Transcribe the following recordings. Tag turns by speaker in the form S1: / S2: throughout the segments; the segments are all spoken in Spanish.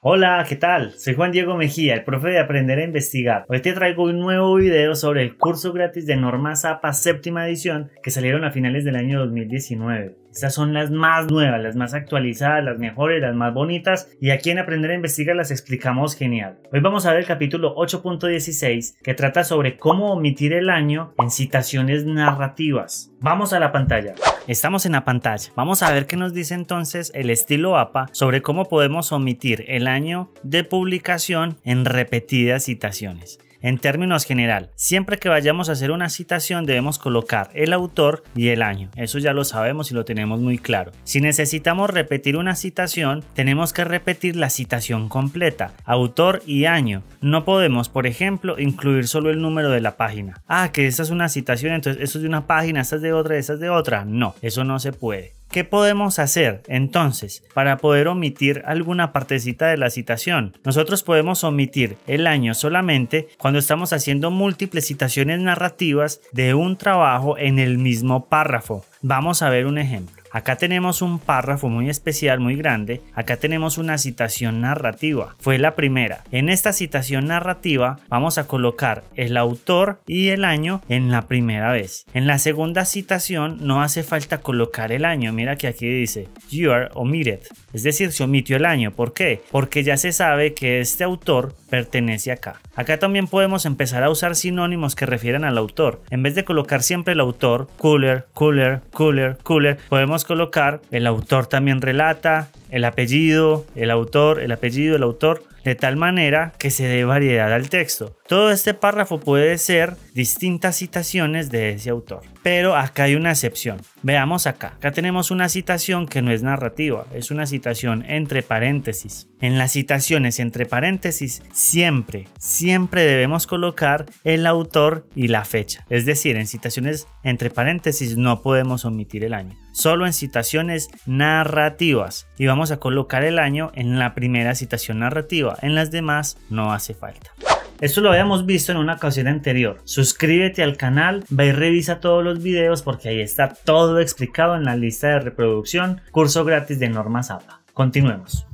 S1: Hola, ¿qué tal? Soy Juan Diego Mejía, el profe de Aprender a Investigar. Hoy te traigo un nuevo video sobre el curso gratis de Norma Zapa séptima edición que salieron a finales del año 2019. Estas son las más nuevas, las más actualizadas, las mejores, las más bonitas y aquí en Aprender a Investigar las explicamos genial. Hoy vamos a ver el capítulo 8.16 que trata sobre cómo omitir el año en citaciones narrativas. Vamos a la pantalla. Estamos en la pantalla. Vamos a ver qué nos dice entonces el estilo APA sobre cómo podemos omitir el año de publicación en repetidas citaciones. En términos general, siempre que vayamos a hacer una citación debemos colocar el autor y el año. Eso ya lo sabemos y lo tenemos muy claro. Si necesitamos repetir una citación, tenemos que repetir la citación completa, autor y año. No podemos, por ejemplo, incluir solo el número de la página. Ah, que esta es una citación, entonces eso es de una página, esta es de otra, esta es de otra. No, eso no se puede. ¿Qué podemos hacer entonces para poder omitir alguna partecita de la citación? Nosotros podemos omitir el año solamente cuando estamos haciendo múltiples citaciones narrativas de un trabajo en el mismo párrafo. Vamos a ver un ejemplo. Acá tenemos un párrafo muy especial, muy grande. Acá tenemos una citación narrativa. Fue la primera. En esta citación narrativa vamos a colocar el autor y el año en la primera vez. En la segunda citación no hace falta colocar el año. Mira que aquí dice you are omitted. Es decir, se omitió el año. ¿Por qué? Porque ya se sabe que este autor pertenece acá. Acá también podemos empezar a usar sinónimos que refieren al autor. En vez de colocar siempre el autor, cooler, cooler, cooler, cooler, podemos colocar, el autor también relata, el apellido, el autor, el apellido, el autor, de tal manera que se dé variedad al texto. Todo este párrafo puede ser distintas citaciones de ese autor. Pero acá hay una excepción. Veamos acá. Acá tenemos una citación que no es narrativa, es una citación entre paréntesis. En las citaciones entre paréntesis siempre, siempre debemos colocar el autor y la fecha. Es decir, en citaciones entre paréntesis no podemos omitir el año. Solo en citaciones narrativas. Y vamos a colocar el año en la primera citación narrativa. En las demás no hace falta. Esto lo habíamos visto en una ocasión anterior. Suscríbete al canal, ve y revisa todos los videos porque ahí está todo explicado en la lista de reproducción, curso gratis de normas APA. Continuemos.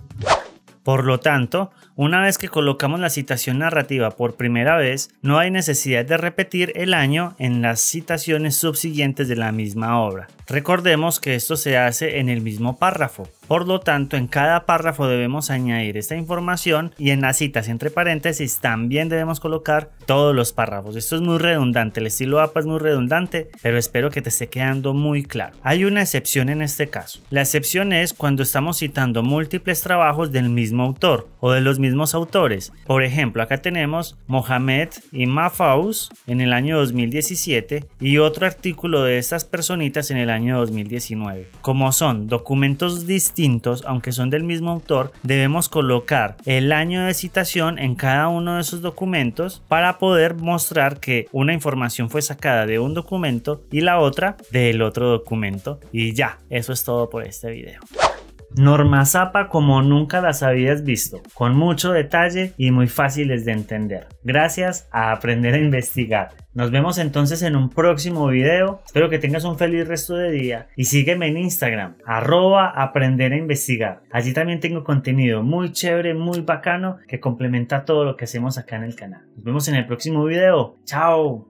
S1: Por lo tanto, una vez que colocamos la citación narrativa por primera vez, no hay necesidad de repetir el año en las citaciones subsiguientes de la misma obra. Recordemos que esto se hace en el mismo párrafo, por lo tanto en cada párrafo debemos añadir esta información y en las citas entre paréntesis también debemos colocar todos los párrafos. Esto es muy redundante, el estilo APA es muy redundante, pero espero que te esté quedando muy claro. Hay una excepción en este caso. La excepción es cuando estamos citando múltiples trabajos del mismo autor o de los mismos autores. Por ejemplo, acá tenemos Mohamed y Mafaus en el año 2017 y otro artículo de estas personitas en el año 2019. Como son documentos distintos, aunque son del mismo autor, debemos colocar el año de citación en cada uno de esos documentos para poder mostrar que una información fue sacada de un documento y la otra del otro documento. Y ya, eso es todo por este video. Norma Zappa como nunca las habías visto, con mucho detalle y muy fáciles de entender. Gracias a aprender a investigar. Nos vemos entonces en un próximo video. Espero que tengas un feliz resto de día y sígueme en Instagram, arroba aprender a investigar. Allí también tengo contenido muy chévere, muy bacano que complementa todo lo que hacemos acá en el canal. Nos vemos en el próximo video. Chao.